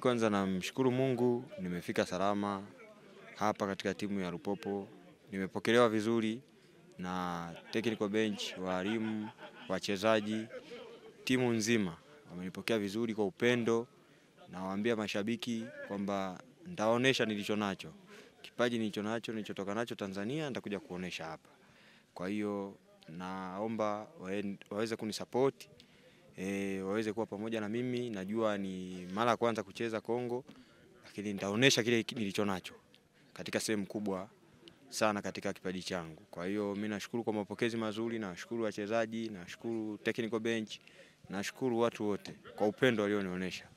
Kwanza namshukuru Mungu nimefika salama hapa katika timu ya Lupopo, nimepokelewa vizuri na technical bench, walimu, wachezaji, timu nzima wamenipokea vizuri kwa upendo. Nawaambia mashabiki kwamba nitaonesha nilicho nacho, kipaji nilicho nacho, nilichotoka nacho Tanzania nitakuja kuonesha hapa. Kwa hiyo naomba waweze kunisapoti e, waweze kuwa pamoja na mimi. Najua ni mara ya kwanza kucheza Kongo, lakini nitaonesha kile nilicho nacho katika sehemu kubwa sana katika kipaji changu. Kwa hiyo mimi nashukuru kwa mapokezi mazuri, nashukuru wachezaji, nashukuru technical bench, nashukuru watu wote kwa upendo walionionyesha.